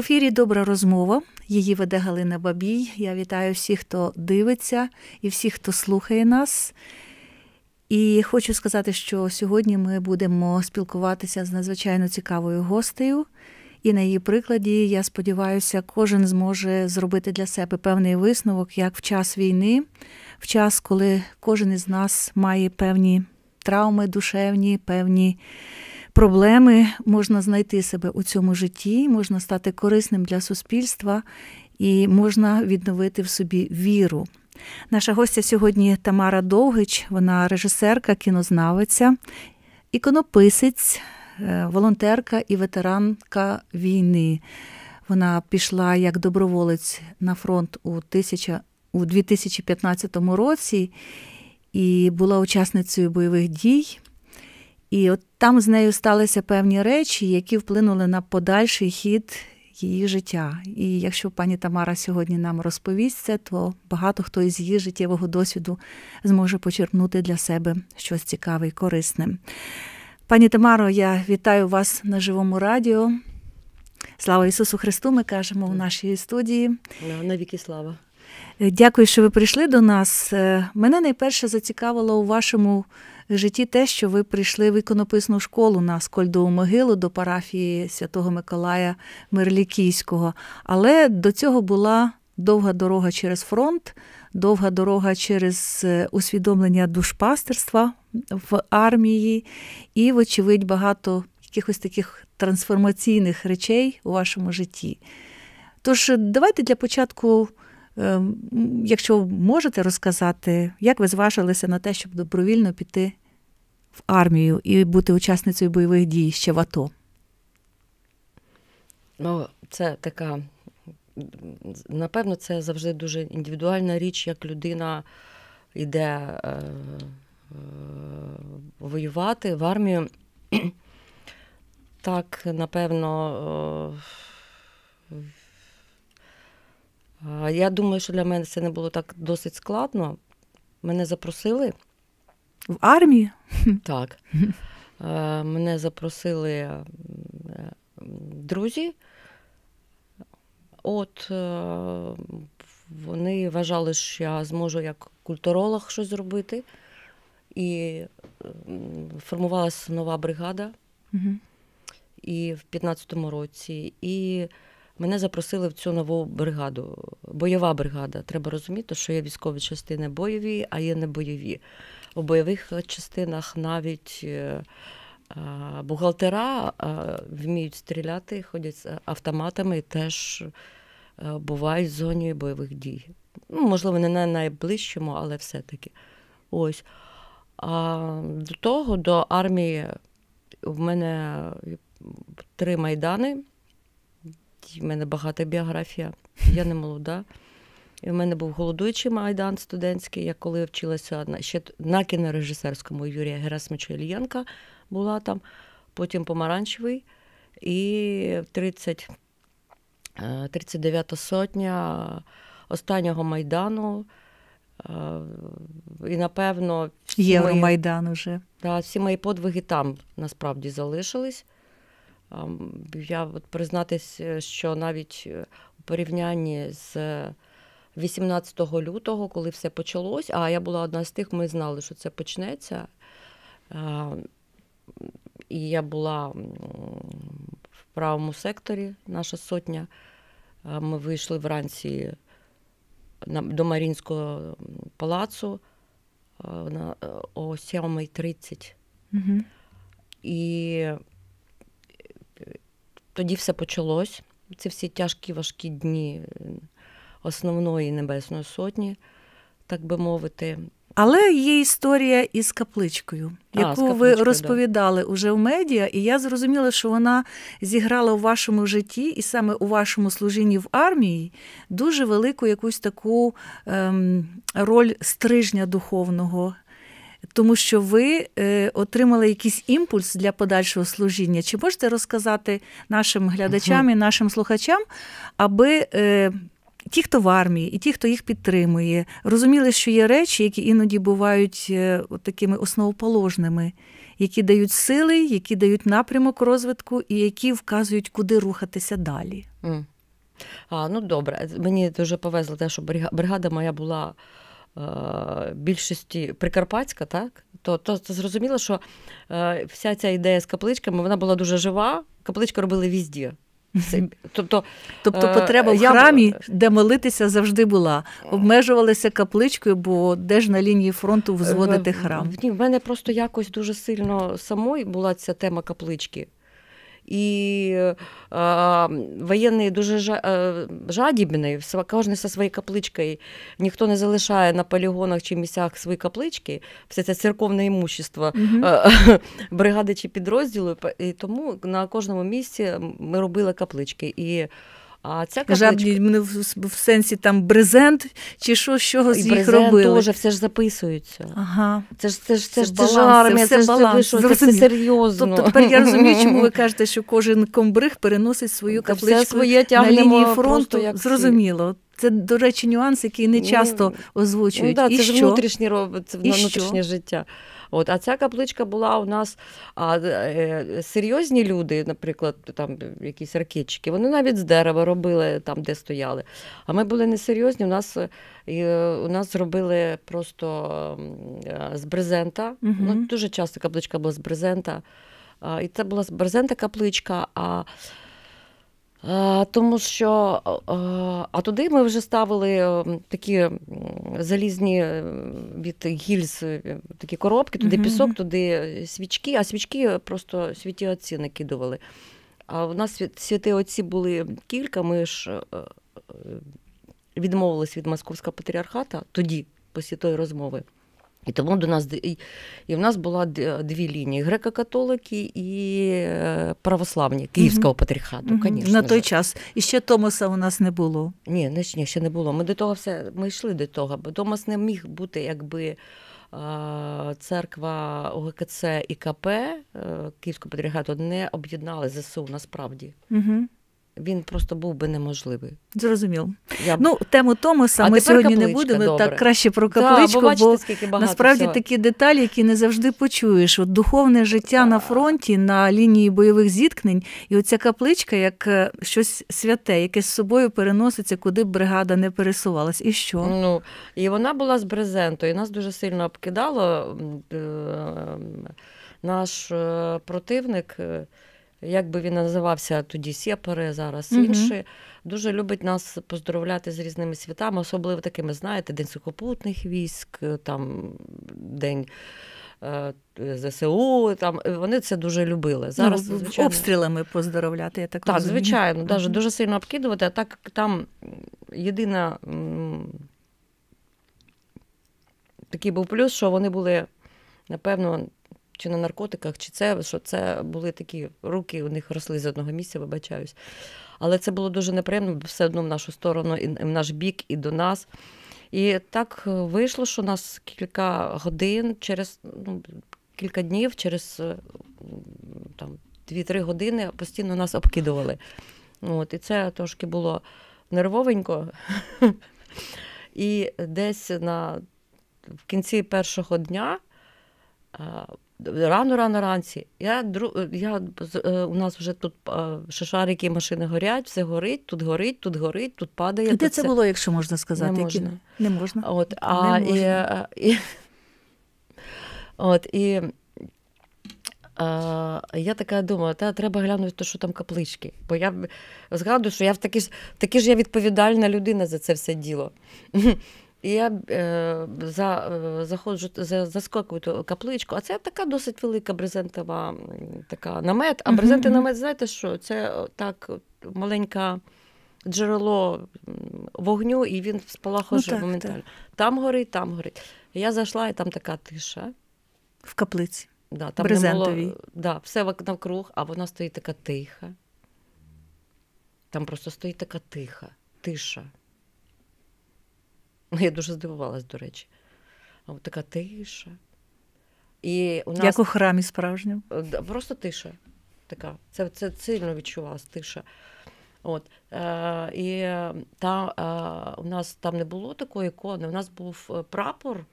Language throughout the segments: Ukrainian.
ефірі добра розмова. Її веде Галина Бабій. Я вітаю всіх, хто дивиться і всіх, хто слухає нас. І хочу сказати, що сьогодні ми будемо спілкуватися з надзвичайно цікавою гостею. І на її прикладі, я сподіваюся, кожен зможе зробити для себе певний висновок, як в час війни, в час, коли кожен із нас має певні травми душевні, певні проблеми, можна знайти себе у цьому житті, можна стати корисним для суспільства і можна відновити в собі віру. Наша гостя сьогодні Тамара Довгич, вона режисерка, кінознавиця, іконописець, е, волонтерка і ветеранка війни. Вона пішла як доброволець на фронт у тисяча. У 2015 році і була учасницею бойових дій. І от там з нею сталися певні речі, які вплинули на подальший хід її життя. І якщо пані Тамара сьогодні нам розповість це, то багато хто із її життєвого досвіду зможе почерпнути для себе щось цікаве і корисне. Пані Тамаро, я вітаю вас на живому радіо. Слава Ісусу Христу! Ми кажемо у нашій студії. На віки, слава. Дякую, що ви прийшли до нас. Е, мене найперше зацікавило у вашому житті те, що ви прийшли в іконописну школу на Скольдову могилу до парафії Святого Миколая Мерлікійського. Але до цього була довга дорога через фронт, довга дорога через е, усвідомлення душпастерства в армії, і, вочевидь, багато якихось таких трансформаційних речей у вашому житті. Тож, е, давайте для початку. Е, якщо можете розказати, як ви зважилися на те, щоб добровільно піти в армію і бути учасницею бойових дій ще в АТО? Ну, це така, напевно, це завжди дуже індивідуальна річ, як людина йде е, е, воювати в армію. Так, напевно. Е, е, я думаю, що для мене це не було так досить складно. Мене запросили в армії? Так. Е, мене запросили е, друзі. От е, вони вважали, що я зможу як культуролог щось зробити. І формувалася нова бригада угу. і в 15-му році. І мене запросили в цю нову бригаду. Бойова бригада. Треба розуміти, що є військові частини бойові, а є не бойові в бойових частинах навіть е, е, бухгалтера е, вміють стріляти, ходять з автоматами і теж бувають в зоні бойових дій. Ну, Можливо, не на найближчому, але все-таки. Ось. А До того, до армії в мене три майдани, в мене багата біографія, я не молода. І в мене був голодуючий майдан студентський. Я коли вчилася на ще на кінорежисерському Юрія Герасмича Ільєнка була там, потім помаранчевий. І 30, 39 е, сотня останнього майдану. Е, і напевно всі Євромайдан мої, уже. Да, всі мої подвиги там насправді залишились. Я от признатись, е, що навіть у порівнянні з 18 лютого, коли все почалось, а я була одна з тих, ми знали, що це почнеться. І я була в правому секторі, наша сотня. Ми вийшли вранці до Марінського палацу о 7.30. Угу. І е, тоді все почалось. Це всі тяжкі важкі дні основної Небесної Сотні, так би мовити. Але є історія із капличкою, яку а, ви розповідали да. уже в медіа, і я зрозуміла, що вона зіграла у вашому житті, і саме у вашому служінні в армії дуже велику якусь таку ем, роль стрижня духовного, тому що ви е, отримали якийсь імпульс для подальшого служіння. Чи можете розказати нашим глядачам і нашим слухачам, аби е, ті, хто в армії, і ті, хто їх підтримує, розуміли, що є речі, які іноді бувають е, от такими основоположними, які дають сили, які дають напрямок розвитку і які вказують, куди рухатися далі. Mm. А, Ну добре, мені дуже повезло те, що бригада моя була е, більшості прикарпатська, так? То, то, то зрозуміло, що е, вся ця ідея з капличками вона була дуже жива. капличка робили візді. Це, тобто тобто е, потреба в храмі, де молитися завжди була. Обмежувалися капличкою, бо де ж на лінії фронту е, взводити храм? Ні, в мене просто якось дуже сильно самої була ця тема каплички и е, воєнний дуже е, жадібний, кожен зі своєю капличкою. Ніхто не залишає на полігонах чи місцях свої каплички, все це церковне імущество угу. бригади чи підрозділу. І тому на кожному місці ми робили каплички. І а ця капличка... мене в, сенсі там брезент чи що, що з них робили. теж все ж записується. Ага. Це ж це ж це, це ж баланс, армія, це Ж, це, це серйозно. Тобто тепер я розумію, чому ви кажете, що кожен комбриг переносить свою капличку своє на лінії фронту. Як Зрозуміло. Це, до речі, нюанс, який не ну, часто ну, озвучують. Ну, да, І Це що? ж внутрішнє, це внутрішнє життя. От, А ця капличка була у нас а, е, серйозні люди, наприклад, там якісь ракетчики, вони навіть з дерева робили там, де стояли. А ми були несерйозні. У нас е, у нас зробили просто е, з брезента. Угу. Ну, Дуже часто капличка була з брезента. І це була з брезента капличка. а Е, тому що е, а туди ми вже ставили е, такі залізні від гільз такі коробки, туди mm пісок, туди свічки, а свічки просто святі отці накидували. А в нас святі отці були кілька, ми ж відмовились від московського патріархата тоді, після тої розмови. І тому до нас і в нас була дві лінії: греко-католики і е, православні Київського патріархату, угу. звісно. На той же. час. І ще Томаса у нас не було. Ні, не, ні, ще не було. Ми до того все ми йшли до того, бо Томас не міг бути якби. Е, церква ОГКЦ і КП е, Київського патріархату не об'єднали ЗСУ насправді. Угу він просто був би неможливий. Зрозуміло. Я... Ну, тему Томаса а ми сьогодні не будемо добре. так краще про капличку, да, бо, бачите, бо насправді всього. такі деталі, які не завжди почуєш. От Духовне життя да. на фронті, на лінії бойових зіткнень, і оця капличка як е, щось святе, яке з собою переноситься, куди б бригада не пересувалась. І що? Ну, І вона була з брезенту, і нас дуже сильно обкидало е, наш е, противник як би він називався тоді сєпори, зараз угу. інші. Дуже любить нас поздоровляти з різними святами, особливо такими, знаєте, День сухопутних військ, там день. Е, ЗСУ, там вони це дуже любили. Ну, зараз ну, звичайно... обстрілами поздоровляти. я Так, Так, розумію. звичайно, навіть mm дуже сильно обкидувати. А так там єдина такий був плюс, що вони були напевно чи на наркотиках, чи це, що це були такі руки, у них росли з одного місця, вибачаюсь. Але це було дуже неприємно, все одно в нашу сторону, і в наш бік, і до нас. І так е, вийшло, що нас кілька годин, через ну, кілька днів, через е, там, 2-3 години постійно нас обкидували. От, І це трошки було нервовенько. І десь на в кінці першого дня е, Рано, рано ранці. Я я, е, У нас вже тут шишарики, е, машини горять, все горить, тут горить, тут горить, тут падає. Де це було, якщо можна сказати? Не можна. Не можна. От, а, Не можна. І, е, і, от, і а, Я така думаю, та треба глянути, що там каплички. Бо я згадую, що я в такі ж такі ж я відповідальна людина за це все діло. І я е, за, е, заходжу, за, заскокую ту капличку, а це така досить велика брезентова така намет. А брезенти mm-hmm. намет, знаєте що? Це так маленьке джерело вогню, і він спалахує ну, моментально. Так. Там горить, там горить. Я зайшла, і там така тиша. В каплиці. Да, там Брезентовій. Було, да, Все навкруг, а вона стоїть така тиха. Там просто стоїть така тиха, тиша. Ну, я дуже здивувалась, до речі. от така тиша. І у нас... Як у храмі справжньому? Е, просто тиша. Така. Це це сильно відчувалась тиша. От. Е, І та, е, у нас там не було такої ікони, у нас був е, прапор,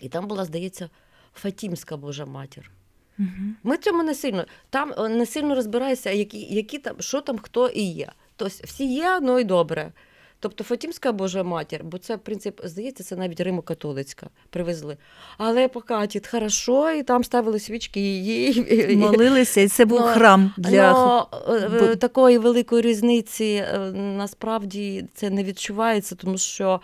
і там була, здається, Фатімська Божа Матір. Угу. Ми цьому не сильно там е, не сильно розбираємося, які, які там, що там хто і є. Тобто всі є, ну і добре. Тобто Фатімська Божа матір, бо це принцип здається, це навіть Римо-католицька привезли. Але по Каті хорошо, і там ставили свічки. її. Молилися, і це був но, ну, храм для но, ну, е, е, такої великої різниці. Е, насправді це не відчувається, тому що.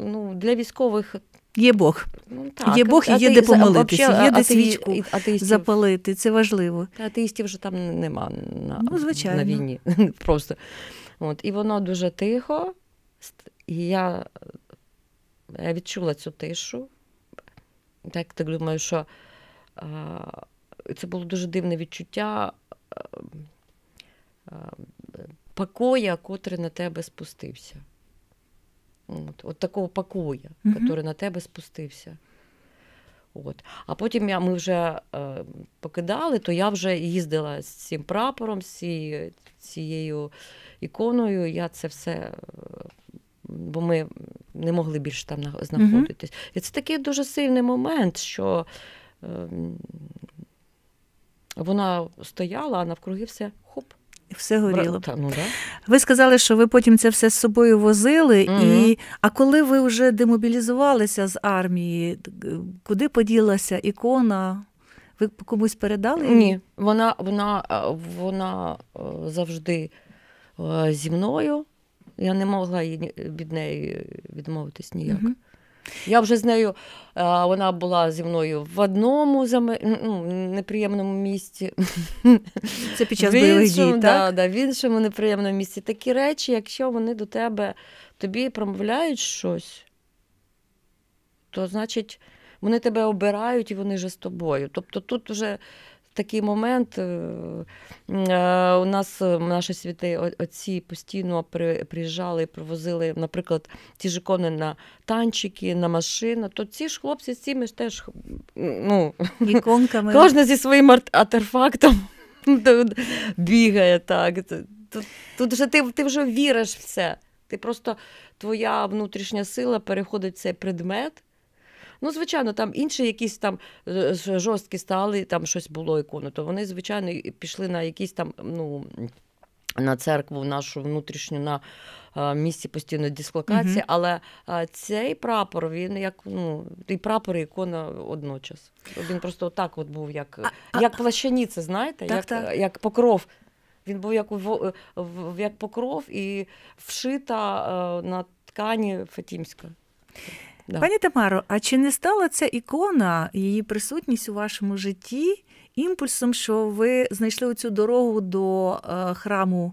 Ну, Для військових Є Бог. Ну, так. Є Бог і є де помолитися, є де свічку атеїстів, запалити, це важливо. атеїстів вже там нема на ну, звичайно. на війні. просто. От. І воно дуже тихо, і я я відчула цю тишу. Так так думаю, що а, це було дуже дивне відчуття а, покоя, котрий на тебе спустився. От от такого покоя, угу. який на тебе спустився. От. А потім я, ми вже е, покидали, то я вже їздила з цим прапором, з цією іконою. Я це все, е, бо ми не могли більше там знаходитись. Угу. І це такий дуже сильний момент, що е, вона стояла, а навкруги все все горіло. Та, ну, да. Ви сказали, що ви потім це все з собою возили. Угу. І... А коли ви вже демобілізувалися з армії, куди поділася ікона? Ви комусь передали? Ні, вона вона, е, вона е, завжди е, зі мною. Я не могла від неї відмовитись ніяк. Угу. Я вже з нею, е, вона була зі мною в одному зам... ну, неприємному місці. Це під час бойових дій, так? Да, да, в іншому неприємному місці. Такі речі, якщо вони до тебе тобі промовляють щось, то значить вони тебе обирають і вони вже з тобою. Тобто тут вже такий момент. Е, е, у нас е, наші святі отці постійно приїжджали і привозили, наприклад, ті ж ікони на танчики, на машину. То ці ж хлопці з цими ж теж ну, іконками. Кожна зі своїм артефактом бігає так. Тут, тут вже ти, ти вже віриш в це. Ти просто твоя внутрішня сила переходить в цей предмет. Ну, звичайно, там інші якісь там е, жорсткі стали, там щось було ікону. То вони, звичайно, пішли на якісь там, ну. На церкву нашу внутрішню на а, е, місці постійної дислокації, угу. але а, е, цей прапор він як ну і прапор і ікона одночас. Він просто так от був, як а, як плащаніце, знаєте, так, як так. як покров. Він був як як покров і вшита а, на ткані Фатімська. Да. Пані Тамаро, а чи не стала ця ікона, її присутність у вашому житті імпульсом, що ви знайшли цю дорогу до е, храму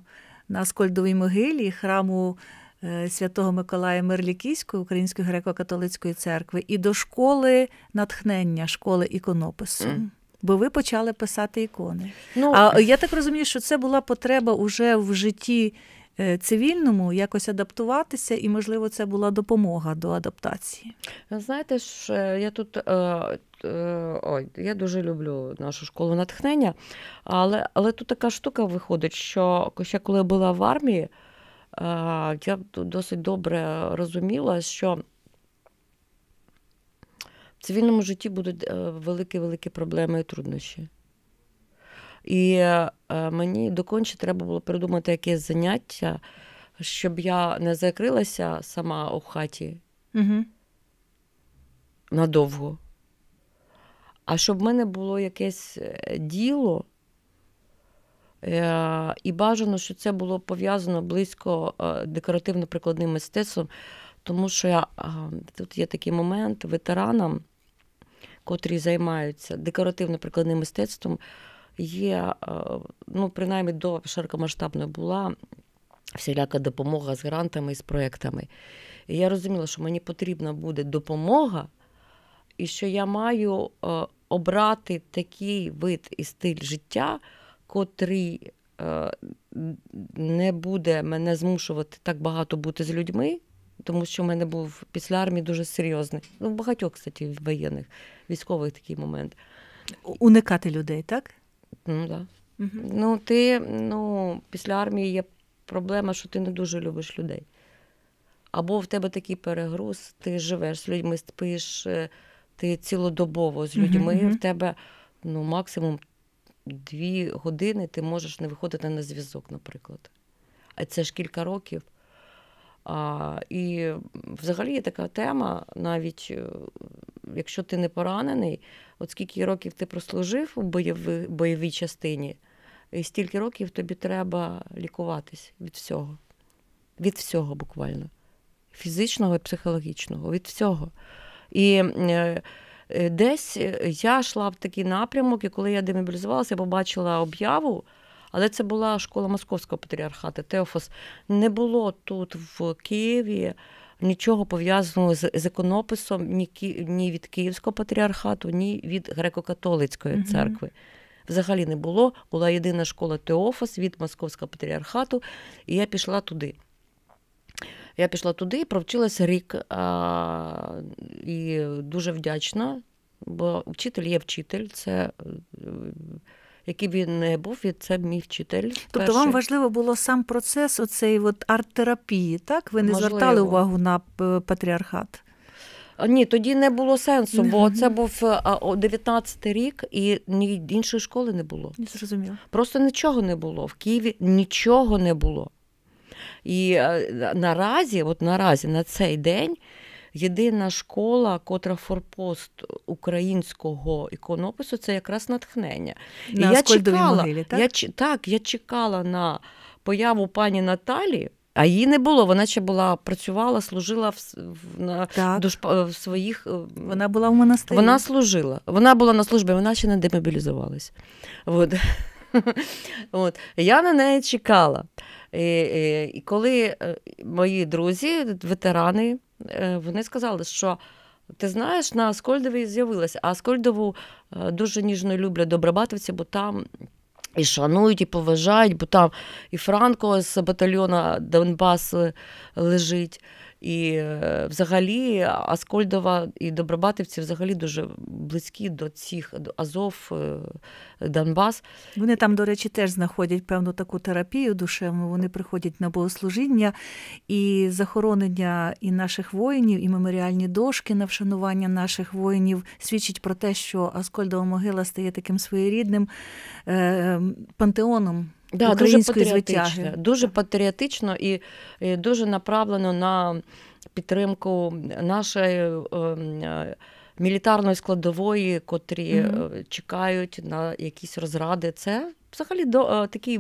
на Аскольдовій могилі, храму е, Святого Миколая Мирлікійської Української греко-католицької церкви, і до школи натхнення, школи іконопису? Mm. Бо ви почали писати ікони. Ну, а я так розумію, що це була потреба уже в житті Е, цивільному якось адаптуватися, і, можливо, це була допомога до адаптації. Знаєте, ж, я тут. Е, е, ой, я дуже люблю нашу школу натхнення, але але тут така штука виходить, що ще коли я була в армії, я досить добре розуміла, що в цивільному житті будуть великі-великі проблеми і труднощі. І е, мені доконче треба було придумати якесь заняття, щоб я не закрилася сама у хаті угу. надовго. А щоб в мене було якесь е, діло, е, і бажано, що це було пов'язано близько декоративно-прикладним мистецтвом, тому що я, тут є такий момент ветеранам, котрі займаються декоративно-прикладним мистецтвом є, е, ну принаймні до широкомасштабної була всіляка допомога з грантами і з проєктами. І я розуміла, що мені потрібна буде допомога, і що я маю е, обрати такий вид і стиль життя, котрий е, не буде мене змушувати так багато бути з людьми. Тому що в мене був після армії дуже серйозний. Ну, багатьох, кстати, воєнних військових такий момент. Уникати людей, так? Ну, да. Угу. Ну, ти ну, після армії є проблема, що ти не дуже любиш людей. Або в тебе такий перегруз, ти живеш з людьми, спиш, е, ти цілодобово з людьми, угу. в тебе ну, максимум дві години ти можеш не виходити на зв'язок, наприклад. А це ж кілька років. А, І взагалі є така тема, навіть е, якщо ти не поранений, от скільки років ти прослужив у бойові, бойовій частині, і стільки років тобі треба лікуватись від всього. Від всього буквально. Фізичного і психологічного, від всього. І е, е, десь е, я йшла в такий напрямок, і коли я демобілізувалася, я побачила об'яву. Але це була школа Московського патріархату Теофос. Не було тут в Києві нічого пов'язаного з, з іконописом ні, ні від Київського патріархату, ні від греко-католицької mm-hmm. церкви. Взагалі не було. Була єдина школа Теофос від Московського патріархату, і я пішла туди. Я пішла туди і провчилася рік а, і дуже вдячна, бо вчитель є вчитель. це... Е, який він не був, і це мій вчитель. Тобто перший. вам важливо було сам процес оцей от арт-терапії, так? Ви не Можливо. звертали увагу на е, патріархат? Ні, тоді не було сенсу, бо це був 19 е, рік, і ні іншої школи не було. Не зрозуміло. Просто нічого не було. В Києві нічого не було. І е, наразі, от наразі, на цей день єдина школа, котра форпост українського іконопису, це якраз натхнення. На і я чекала, могилі, так? Я, так, я чекала на появу пані Наталі. А її не було, вона ще була, працювала, служила в, на, так. в своїх. Е, вона була в монастирі. Вона служила. Вона була на службі, вона ще не демобілізувалась. От. От. Я на неї чекала. І, і, і коли е, мої друзі, ветерани, Е, вони сказали, що ти знаєш, на Аскольдові з'явилася, а Аскольдову е, дуже ніжно люблять добробатовці, бо там. І шанують, і поважають, бо там і Франко з батальйона Донбас е, лежить, і е, взагалі Аскольдова і Добробатівці взагалі дуже близькі до цих до Азов, е, Донбас. Вони там, до речі, теж знаходять певну таку терапію душевну. Вони приходять на богослужіння і захоронення і наших воїнів, і меморіальні дошки на вшанування наших воїнів свідчить про те, що Аскольдова могила стає таким своєрідним е, ем, пантеоном да, української дуже звитяги. Дуже патріотично і, і дуже направлено на підтримку нашої е, ем, е, мілітарної складової, котрі mm-hmm. чекають на якісь розради. Це взагалі до такий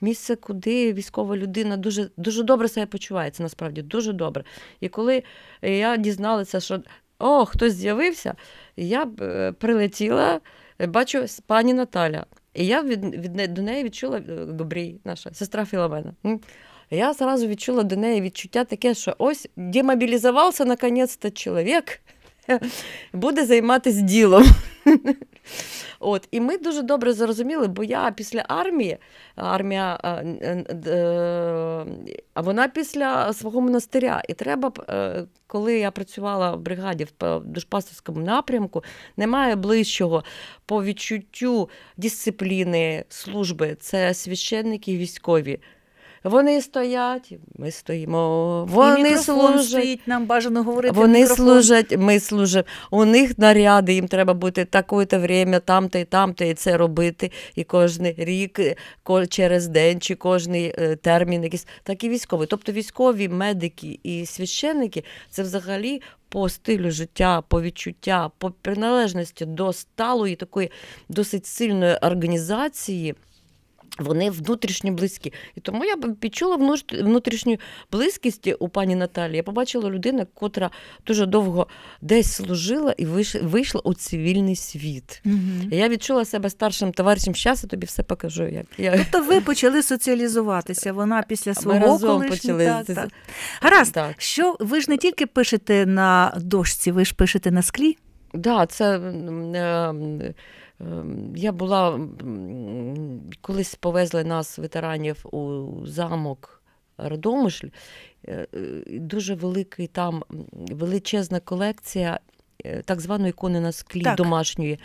місце, куди військова людина дуже дуже добре себе почувається. Насправді дуже добре. І коли я дізналася, що о, хтось з'явився, я прилетіла, бачу пані Наталя. І я від, від до неї відчула Добрій, е, наша сестра Філомена. Я зразу відчула до неї відчуття таке, що ось демобілізувався наконець-то чоловік, буде займатися ділом. От і ми дуже добре зрозуміли, бо я після армії, армія е, е, е, а вона після свого монастиря. І треба, коли я працювала в бригаді в душпастерському напрямку, немає ближчого по відчуттю дисципліни служби. Це священники і військові. Вони стоять, ми стоїмо. Вони служать нам бажано говорити. Вони мікрофон. служать, ми служимо. У них наряди, їм треба бути таке-то время, там-то і там-то, і це робити. І кожен рік, через день, чи кожний е, термін, якийсь так і військовий. Тобто військові, медики і священники це взагалі. По стилю життя, по відчуття, по приналежності до сталої такої досить сильної організації. Вони внутрішньо близькі. І тому я відчула внутрішню близькість у пані Наталі. Я побачила людину, котра дуже довго десь служила і вийшла у цивільний світ. mm Я відчула себе старшим товаришем. Щас я тобі все покажу. Як я... Тобто ви почали соціалізуватися. Вона після свого Ми разом почали. Так, так. Гаразд, так. що ви ж не тільки пишете на дошці, ви ж пишете на склі. Так, да, це. Е, Ем, я була колись повезли нас, ветеранів, у замок Радомишль. Е, е, дуже великий там величезна колекція е, так званої ікони на склі так. домашньої.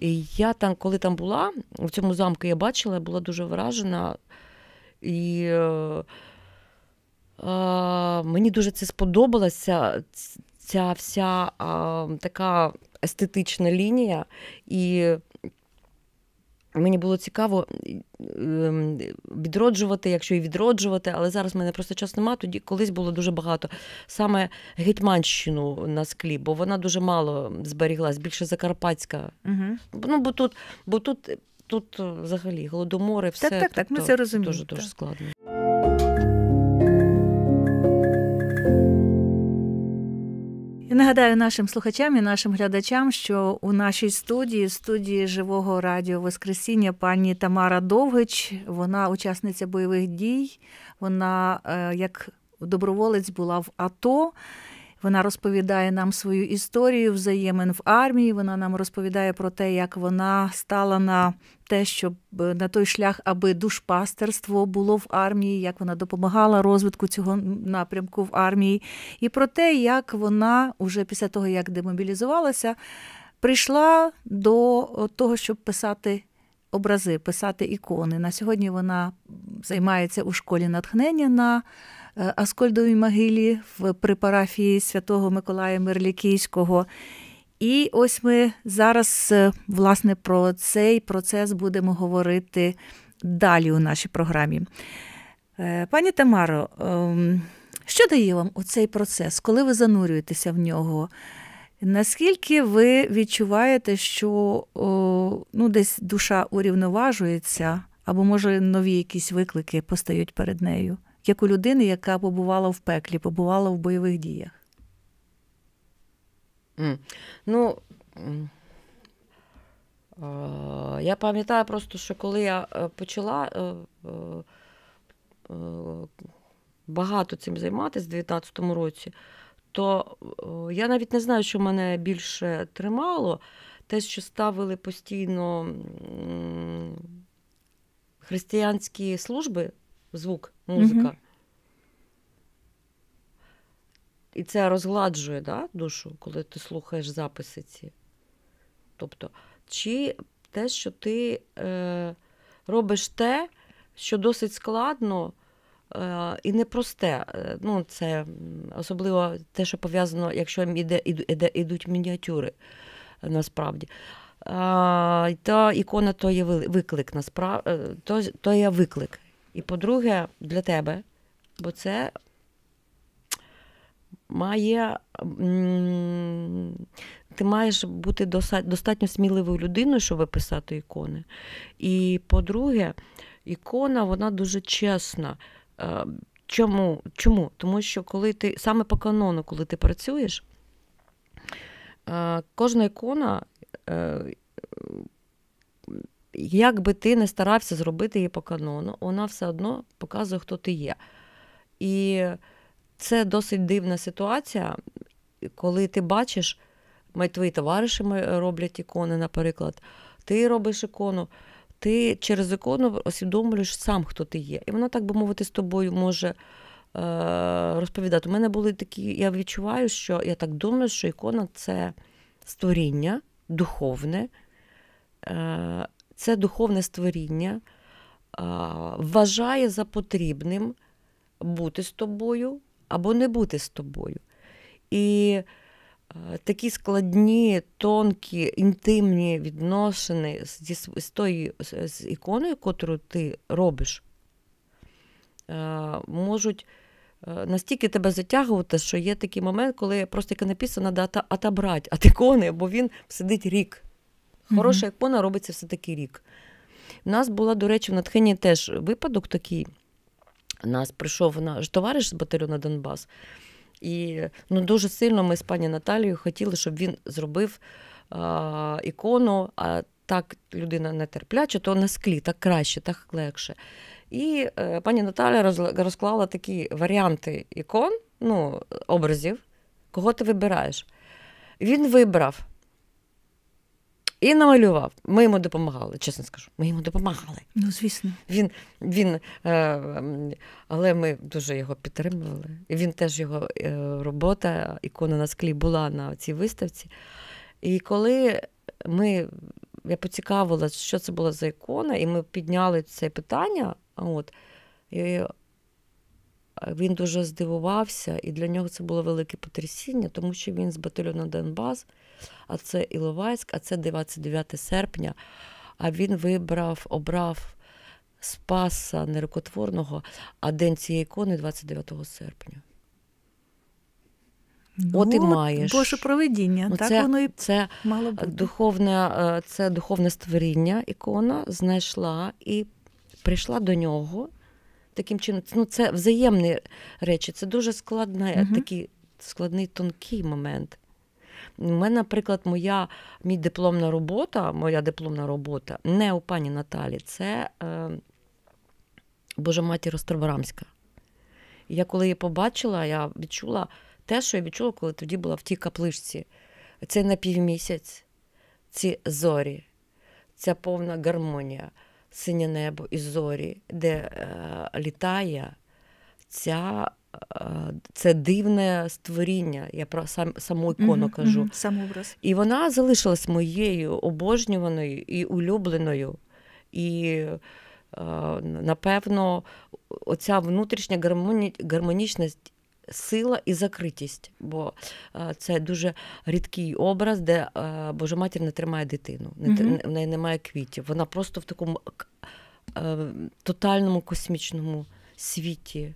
І я там, коли там була, в цьому замку я бачила, я була дуже вражена. І е, е, мені дуже це сподобалося. Ця вся а, така естетична лінія, і мені було цікаво ем, відроджувати, якщо і відроджувати, але зараз в мене просто час немає. Тоді колись було дуже багато саме Гетьманщину на склі, бо вона дуже мало зберіглась, більше Закарпатська. Угу. Ну, бо тут, бо тут. Тут е, взагалі голодомори, все так, так, так. Тобто, ми це розуміємо. дуже дуже складно. Нагадаю нашим слухачам і нашим глядачам, що у нашій студії, студії живого радіо Воскресіння, пані Тамара Довгич, вона учасниця бойових дій. Вона е, як доброволець була в АТО. Вона розповідає нам свою історію взаємин в армії. Вона нам розповідає про те, як вона стала на те, щоб е, на той шлях, аби душпастерство було в армії, як вона допомагала розвитку цього напрямку в армії, і про те, як вона уже після того, як демобілізувалася, прийшла до е, того, щоб писати. Образи писати ікони на сьогодні. Вона займається у школі натхнення на Е, Аскольдовій могилі в парафії святого Миколая Мерлікійського, І ось ми зараз, е, власне, про цей процес будемо говорити далі у нашій програмі. Е, пані Тамаро, ем, що дає вам оцей процес, коли ви занурюєтеся в нього? Наскільки ви відчуваєте, що ну, десь душа урівноважується, або, може, нові якісь виклики постають перед нею? як у людини, яка побувала в пеклі, побувала в бойових діях? Mm. Ну, е, я пам'ятаю просто, що коли я е, почала е, багато цим займатися в 2019 році, то я навіть не знаю, що мене більше тримало. Те, що ставили постійно християнські служби звук, музика. Угу. І це розгладжує да, душу, коли ти слухаєш записи ці. Тобто, чи те, що ти е, робиш те, що досить складно е, і непросте. Е, ну, це особливо те, що пов'язано, якщо іде, іде, йдуть мініатюри е, насправді. А, то ікона то є виклик насправді, то, то є виклик. І по-друге, для тебе, бо це має. Ти маєш бути достатньо сміливою людиною, щоб виписати ікони. І по-друге, ікона вона дуже чесна. Е, чому? Чому? Тому що коли ти саме по канону, коли ти працюєш, е, кожна ікона е, як би ти не старався зробити її по канону, вона все одно показує, хто ти є. І це досить дивна ситуація, коли ти бачиш, твої товариші роблять ікони, наприклад, ти робиш ікону, ти через ікону усвідомлюєш сам, хто ти є. І вона, так би мовити, з тобою може е, розповідати. У мене були такі, я відчуваю, що я так думаю, що ікона це створіння духовне. Е, це духовне створіння, е, вважає за потрібним бути з тобою або не бути з тобою. І е, такі складні, тонкі, інтимні відносини зі з тою з іконою, яку ти робиш, е, можуть. Настільки тебе затягувати, що є такий момент, коли просто яка написана дата отобрать от ікони, бо він сидить рік Хороша, як пона робиться все-таки рік. У нас була, до речі, в натхині теж випадок такий. У нас прийшов наш товариш з батальйону Донбас, і ну, дуже сильно ми з пані Наталією хотіли, щоб він зробив а, ікону. а так людина нетерпляча, то на склі, так краще, так легше. І е, пані Наталя розклала такі варіанти ікон, ну, образів, кого ти вибираєш. Він вибрав і намалював. Ми йому допомагали, чесно скажу. Ми йому допомагали. Ну, звісно. Він, він, е, Але ми дуже його підтримували. І Він теж його е, робота, ікона на склі була на цій виставці. І коли ми, я поцікавилася, що це була за ікона, і ми підняли це питання. От, і Е, він дуже здивувався, і для нього це було велике потрясіння, тому що він з батальйону Донбас, а це Іловайськ, а це 29 серпня. А він вибрав, обрав Спаса нерукотворного, а день цієї ікони 29 серпня. Ну, і маєш. Боже проведіння, ну, так це, воно і це мало бути. духовне, е, це духовне створіння, ікона знайшла і прийшла до нього таким чином. Ну, Це взаємні речі, це дуже складний, угу. такий складний тонкий момент. У мене, наприклад, моя мій дипломна робота, моя дипломна робота не у пані Наталі, це е, Божа матір Островарамська. Я коли її побачила, я відчула те, що я відчула, коли тоді була в тій капличці. Це на півмісяць, ці зорі, ця повна гармонія синє небо і зорі, де е, літає ця, е, це дивне створіння. Я про сам, саму ікону mm-hmm, кажу. Mm-hmm, самообраз. І вона залишилась моєю обожнюваною і улюбленою. І, е, напевно, оця внутрішня гармоні, гармонічність сила і закритість, бо е, це дуже рідкий образ, де е, Божа матір не тримає дитину, в неї немає квітів. Вона просто в такому е, тотальному космічному світі.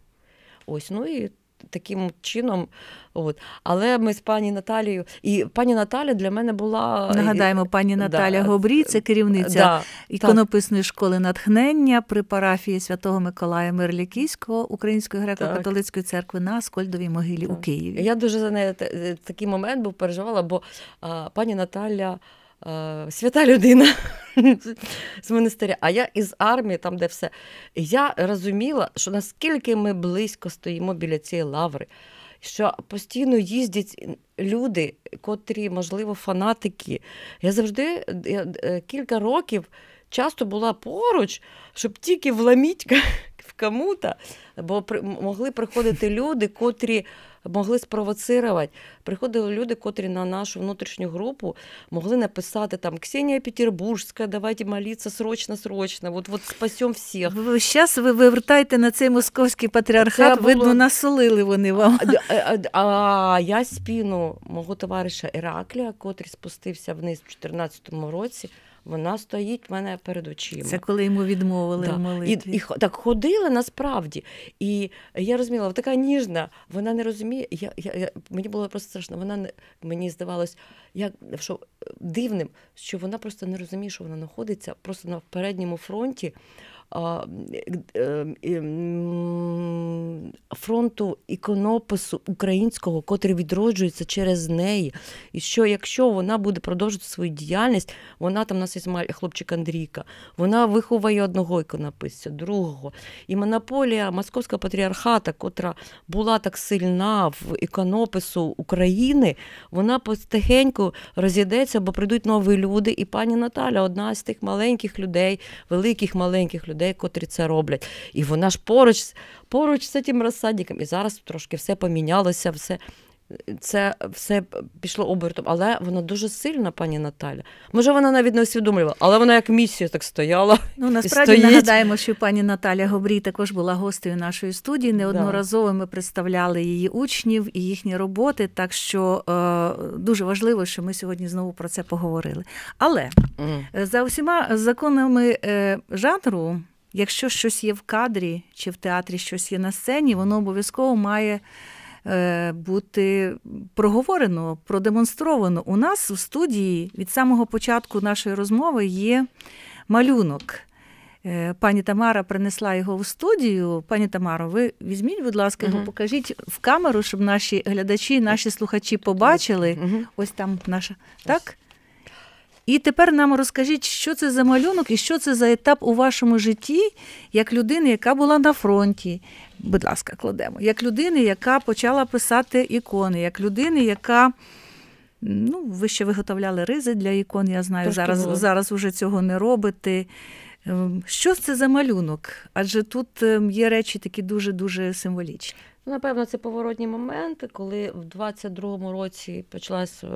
Ось, ну і таким чином. От. Але ми з пані Наталією, і пані Наталя для мене була. Нагадаємо, е, пані Наталя да, Гобрій, це е, керівниця да, іконописної так. школи натхнення при парафії Святого Миколая Мирлякійського Української греко-католицької церкви на Скольдовій могилі так. у Києві. Я дуже за неї е, такий момент був переживала, бо а, пані Наталя. Е, свята людина з монастиря, а я із армії, там, де все. я розуміла, що наскільки ми близько стоїмо біля цієї лаври, що постійно їздять люди, котрі, можливо, фанатики. Я завжди я, е, кілька років. Часто була поруч, щоб тільки вламіть в кому-то, бо при, могли приходити люди, котрі могли спровоцирувати. Приходили люди, котрі на нашу внутрішню групу могли написати там Ксенія Петербуржська, давайте молитися срочно, срочно. Вот, вот спасем всіх. Зараз ви вивертаєте на цей московський патріархат, Це видно, насолили вони вам. А, а, а, а я спіну мого товариша Іраклія, котрий спустився вниз в 2014 році вона стоїть в мене перед очима. Це коли йому відмовили да. в молитві. І, і так ходила насправді. І я розуміла, така ніжна, вона не розуміє. Я, я, я, Мені було просто страшно. Вона не мені здавалось, як що дивним, що вона просто не розуміє, що вона знаходиться просто на передньому фронті. Е, е, фронту іконопису українського, котрий відроджується через неї. І що якщо вона буде продовжувати свою діяльність, вона там у нас є хлопчик Андрійка, вона виховує одного іконописця, другого. І монополія московська патріархата, котра була так сильна в іконопису України, вона постихеньку розійдеться, бо прийдуть нові люди. І пані Наталя одна з тих маленьких людей, великих маленьких людей людей, котрі це роблять. І вона ж поруч поруч з цим розсадником. І зараз трошки все помінялося, все. Це все пішло обертом, але вона дуже сильна, пані Наталя. Може, вона навіть не усвідомлювала, але вона як місія так стояла. Ну насправді і нагадаємо, що пані Наталя Гобрій також була гостею нашої студії. Неодноразово ми представляли її учнів і їхні роботи. Так що е, дуже важливо, що ми сьогодні знову про це поговорили. Але mm. за усіма законами е, жанру. Якщо щось є в кадрі чи в театрі щось є на сцені, воно обов'язково має е, бути проговорено, продемонстровано. У нас в студії від самого початку нашої розмови є малюнок. Е, пані Тамара принесла його в студію. Пані Тамаро, ви візьміть, будь ласка, його угу. покажіть в камеру, щоб наші глядачі, наші слухачі побачили. Угу. Ось там наша так. І тепер нам розкажіть, що це за малюнок і що це за етап у вашому житті як людини, яка була на фронті. Будь ласка, кладемо, як людини, яка почала писати ікони, як людини, яка. Ну, ви ще виготовляли ризи для ікон, я знаю, зараз було. зараз уже цього не робите. Ем, що це за малюнок? Адже тут ем, є речі такі дуже-дуже символічні. Ну, напевно, це поворотні моменти, коли в 22-му році почалась е,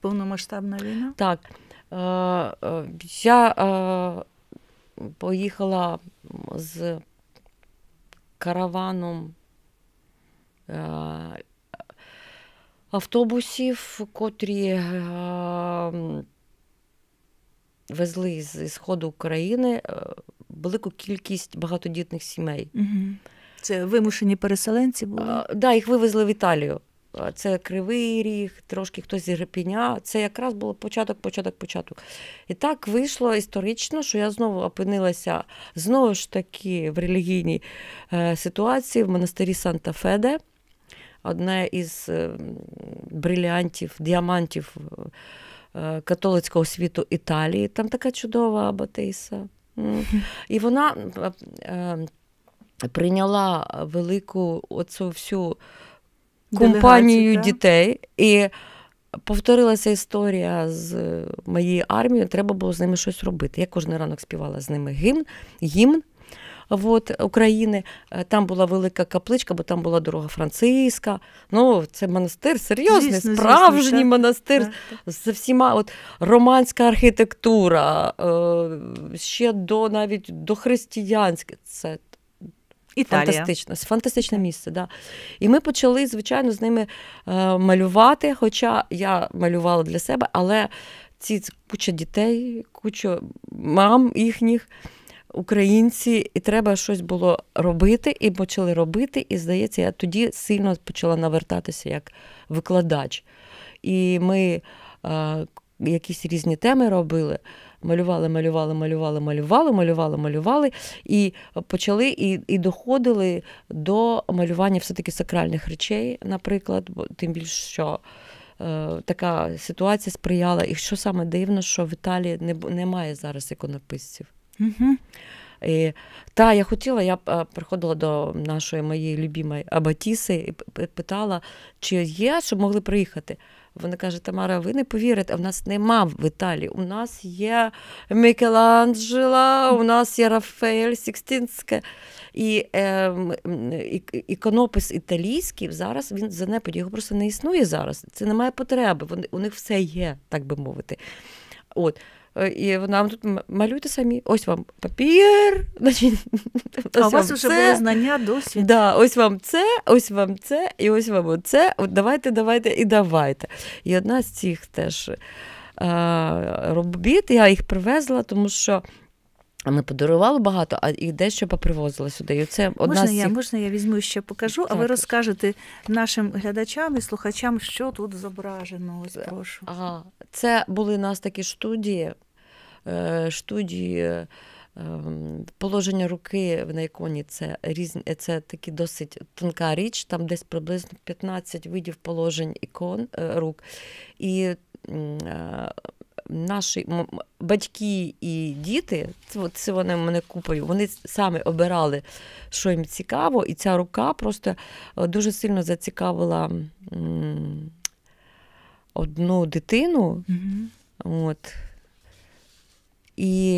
повномасштабна війна. Так. Е, е, я е, поїхала з караваном автобусів, котрі везли з Сходу України велику кількість багатодітних сімей. Це вимушені переселенці були? Так, да, їх вивезли в Італію. Е, це Кривий Ріг, трошки хтось зі Ірпіня. Це якраз було початок, початок, початок. І так вийшло історично, що я знову опинилася знову ж таки в релігійній е, ситуації в монастирі Санта-Феде. Одне із е, бриліантів, діамантів католицького світу Італії. Там така чудова Абатиса. І вона прийняла велику оцю всю компанією Делегація. дітей. І повторилася історія з е, моєю армією. Треба було з ними щось робити. Я кожен ранок співала з ними гімн. гімн от, України. Е, там була велика капличка, бо там була дорога франциска. Ну, Це монастир серйозний, звісно, справжній звісно, монастир так, так. з всіма от, романська архітектура, е, ще до навіть до християнська. Це Італія. Фантастично, фантастичне місце. Да. І ми почали, звичайно, з ними е, малювати. Хоча я малювала для себе, але ці куча дітей, куча мам їхніх. Українці, і треба щось було робити, і почали робити. І здається, я тоді сильно почала навертатися як викладач. І ми е, якісь різні теми робили малювали, малювали, малювали, малювали, малювали, малювали і почали і і доходили до малювання все-таки сакральних речей, наприклад, тим більше що. Е, така ситуація сприяла, і що саме дивно, що в Італії не немає зараз іконописців. Угу. І, Та я хотіла, я е, приходила до нашої моєї любімої Абатіси і питала, чи є, щоб могли приїхати. Вона каже: Тамара, ви не повірите, в нас нема в Італії. У нас є Мікеланджело, у нас є Рафаель Сікстинське І е, іконопис італійський зараз він занепаді, його просто не існує зараз. Це немає потреби. Вони, у них все є, так би мовити. От. Е, і нам тут малюйте самі. Ось вам папір. Значить, а у вас вже були знання досвід. Да, Ось вам це, ось вам це, і ось вам оце. От давайте, давайте і давайте. І одна з цих теж е, робіт, я їх привезла, тому що. ми подарували багато, а і дещо попривозила сюди. І це одна Можна з цих... я можна я візьму ще покажу, так. а ви розкажете нашим глядачам і слухачам, що тут зображено. Ось е, прошу. Ага. Це були у нас такі студії, студії. Е, е, ем, положення руки на іконі це різні, це такі досить тонка річ, там десь приблизно 15 видів положень ікон е, рук. І наші батьки і діти, це вони мене купою, вони саме обирали, що їм цікаво, і ця рука просто дуже сильно зацікавила одну дитину. Mm-hmm. От. І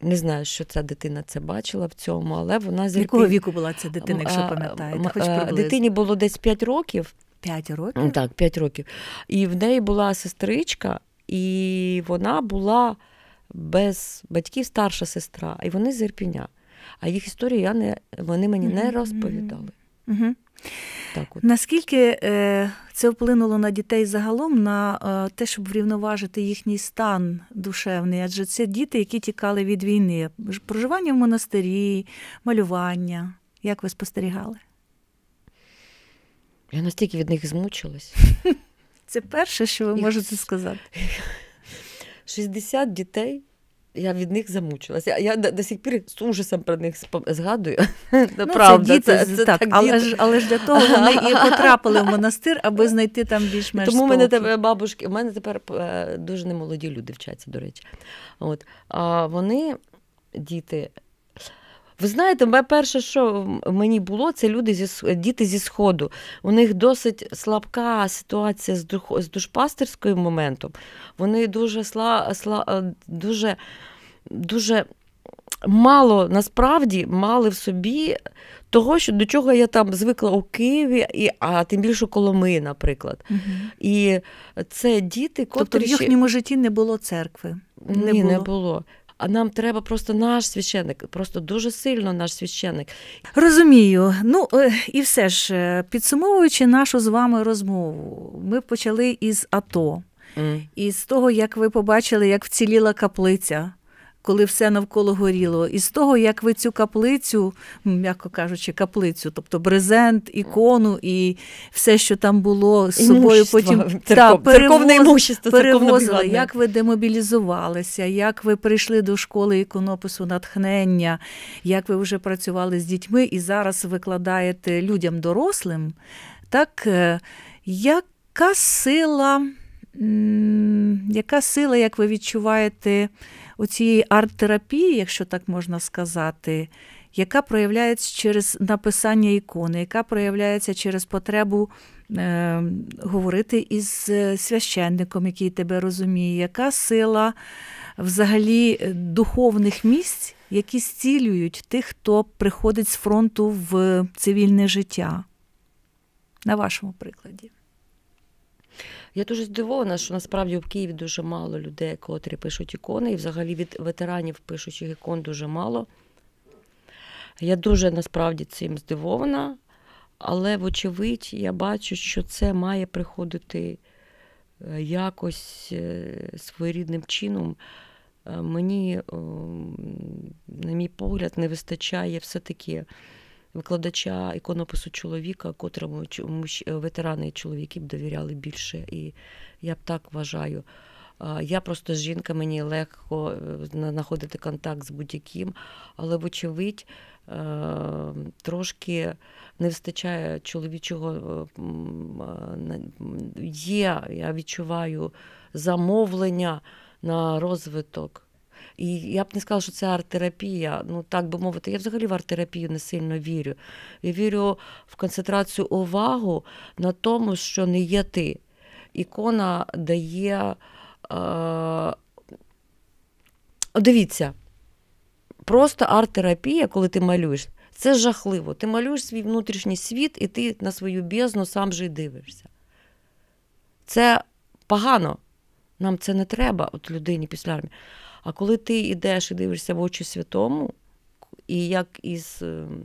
не знаю, що ця дитина це бачила в цьому, але вона з якого віку була ця дитина, якщо пам'ятаєте? Хоч е, дитині було десь 5 років. 5 років? Так, 5 років. І в неї була сестричка, і вона була без батьків старша сестра, і вони з Ірпіня. А їх історію я не вони мені не розповідали. Mm-hmm. Так от. Наскільки е, це вплинуло на дітей загалом на е, те, щоб врівноважити їхній стан душевний? Адже це діти, які тікали від війни, проживання в монастирі, малювання. Як ви спостерігали? Я настільки від них змучилась. Це перше, що ви можете сказати. 60 дітей я від них замучилася. Я до сих пір з ужасом про них згадую. Ну, Правда, це діти, це, це так, так, але ж але ж для того вони і потрапили в монастир, аби знайти там більш-менш. Тому мене тебе бабушки, у мене тепер е, дуже немолоді люди вчаться, до речі. От а вони, діти, ви знаєте, перше, що мені було, це люди зі діти зі сходу. У них досить слабка ситуація з дух, з душпастерським моментом. Вони дуже сла, сла е, дуже, дуже. Мало насправді мали в собі того, що до чого я там звикла у Києві, і а тим більше Коломи, наприклад. Угу. І це діти, котрі... Тобто в їхньому житті не було церкви. Не Ні, було. не було а нам треба просто наш священник, просто дуже сильно наш священник. Розумію. Ну е, і все ж е, підсумовуючи нашу з вами розмову, ми почали із АТО, mm. з того, як ви побачили, як вціліла каплиця коли все навколо горіло, і з того, як ви цю каплицю, м'яко кажучи, каплицю, тобто брезент, ікону і все, що там було з собою, потім церков, імущество, перевозили, як ви демобілізувалися, як ви прийшли до школи іконопису натхнення, як ви вже працювали з дітьми і зараз викладаєте людям дорослим, так е, яка сила? Яка сила, як ви відчуваєте, у цієї арт-терапії, якщо так можна сказати, яка проявляється через написання ікони, яка проявляється через потребу е, говорити із е, священником, який тебе розуміє, яка сила е, взагалі е, духовних місць, які зцілюють тих, хто приходить з фронту в цивільне життя? На вашому прикладі. Я дуже здивована, що насправді в Києві дуже мало людей, котрі пишуть ікони, і взагалі від ветеранів пишучих ікон дуже мало. Я дуже насправді цим здивована, але, вочевидь, я бачу, що це має приходити е, якось е, своєрідним чином. Е, мені, ем, на мій погляд, не вистачає все-таки викладача іконопису чоловіка, котрому е, ветерани і чоловіки б довіряли більше. І я б так вважаю. Я просто жінка, мені легко е, знаходити контакт з будь-яким, але, вочевидь, е, трошки не вистачає чоловічого. Є, я відчуваю замовлення на розвиток і я б не сказала, що це арт-терапія. Ну так би мовити, я взагалі в арт-терапію не сильно вірю. Я вірю в концентрацію увагу на тому, що не є ти. Ікона дає. Е, Дивіться, просто арт-терапія, коли ти малюєш, це жахливо. Ти малюєш свій внутрішній світ, і ти на свою бездну сам же й дивишся. Це погано. Нам це не треба, от людині після армії. А коли ти йдеш і дивишся в очі святому, і як із ем,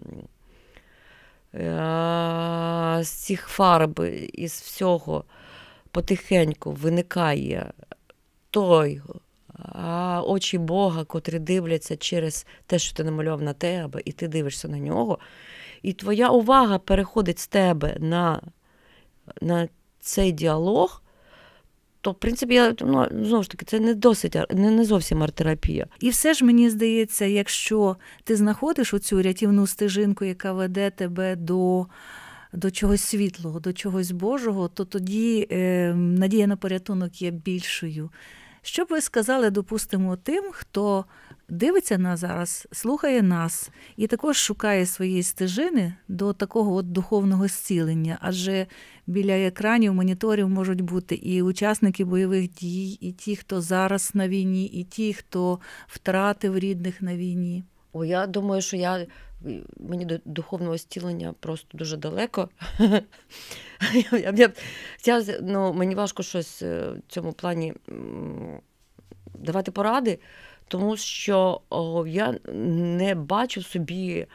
е, з цих фарб, із всього потихеньку виникає той очі Бога, котрі дивляться через те, що ти намальовав на тебе, і ти дивишся на нього, і твоя увага переходить з тебе на, на цей діалог. То, в принципі, я ну, знову ж таки, це не досить не, не зовсім арт-терапія. І все ж мені здається, якщо ти знаходиш оцю рятівну стежинку, яка веде тебе до до чогось світлого, до чогось Божого, то тоді е, надія на порятунок є більшою. Що б ви сказали, допустимо, тим, хто дивиться на зараз, слухає нас і також шукає своєї стежини до такого от духовного зцілення. Адже біля екранів, моніторів можуть бути і учасники бойових дій, і ті, хто зараз на війні, і ті, хто втратив рідних на війні. О, я думаю, що я мені до духовного зцілення просто дуже далеко. Я, я, я, ну, Мені важко щось е, в цьому плані давати поради тому що я не бачу собі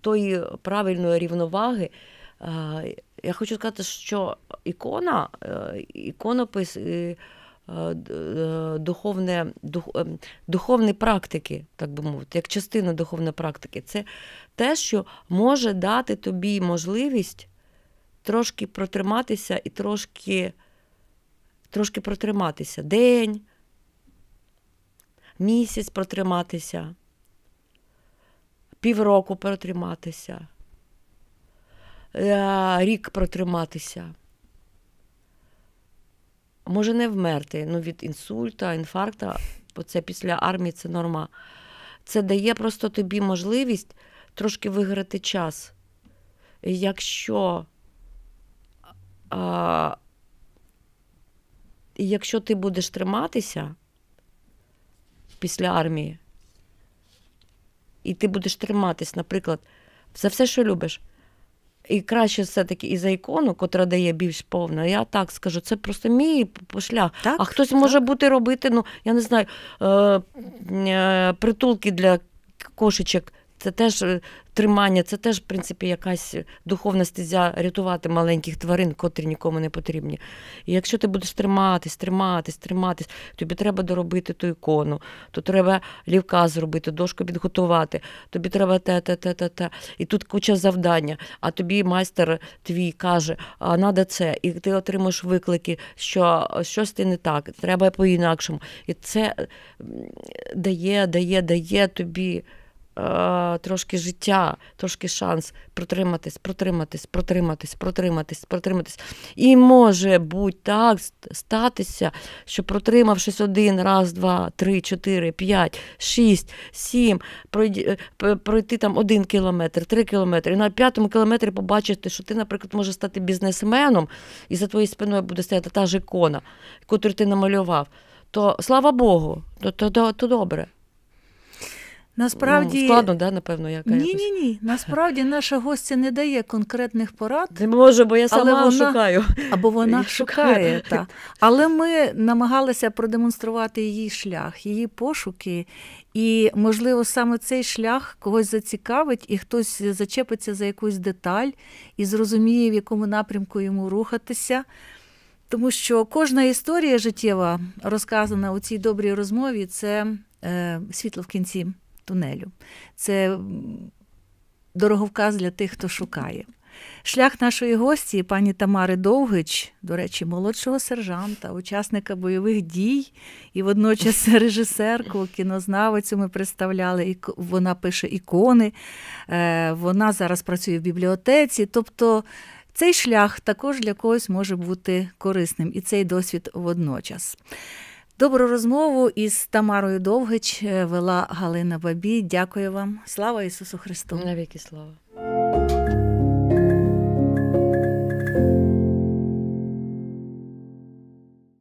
тої правильної рівноваги. Е, я хочу сказати, що ікона, е, іконопис е, духовне, ем, духовні практики, так би мовити, як частина духовної практики, це те, що може дати тобі можливість трошки протриматися і трошки, трошки протриматися день місяць протриматися, півроку протриматися, е, рік протриматися. Може не вмерти ну, від інсульта, інфаркта, бо це після армії це норма. Це дає просто тобі можливість трошки виграти час. Якщо а, якщо ти будеш триматися, після армії. І ти будеш триматись, наприклад, за все, що любиш. І краще все-таки і за ікону, котра дає більш повно. Я так скажу, це просто мій шлях. Так, а хтось так. може бути робити, ну, я не знаю, е, е, притулки для кошечок це теж е, тримання, це теж в принципі якась духовна стезя рятувати маленьких тварин, котрі нікому не потрібні. І якщо ти будеш триматись, триматись, триматись, тобі треба доробити ту ікону, то треба лівка зробити, дошку підготувати, тобі треба те, те, те, те, те. І тут куча завдання. А тобі майстер твій каже, а треба це, і ти отримуєш виклики, що щось ти не так, треба по-інакшому. І це дає, дає, дає тобі. Е, трошки життя, трошки шанс протриматись, протриматись, протриматись, протриматись, протриматись. І може бути так статися, що протримавшись один, раз, два, три, чотири, п'ять, шість, сім, е, пройти там один кілометр, три кілометри. І на п'ятому кілометрі побачити, що ти, наприклад, можеш стати бізнесменом, і за твоєю спиною буде стояти та ж ікона, яку ти намалював. То слава Богу, то, то, то, то добре. Насправді ну, складно, да, напевно, якась. ні, ні, ні. Насправді наша гостя не дає конкретних порад. Не можу, бо я сама вона... шукаю або вона шукає. та. Але ми намагалися продемонструвати її шлях, її пошуки, і можливо саме цей шлях когось зацікавить, і хтось зачепиться за якусь деталь і зрозуміє, в якому напрямку йому рухатися. Тому що кожна історія життєва розказана у цій добрій розмові, це е, світло в кінці тунелю. Це дороговказ для тих, хто шукає. Шлях нашої гості, пані Тамари Довгич, до речі, молодшого сержанта, учасника бойових дій і водночас режисерку, кінознавицю ми представляли, і вона пише ікони, е, вона зараз працює в бібліотеці. Тобто цей шлях також для когось може бути корисним, і цей досвід водночас. Добру розмову із Тамарою Довгич е, вела Галина Бабі. Дякую вам. Слава Ісусу Христу! Навіки слава!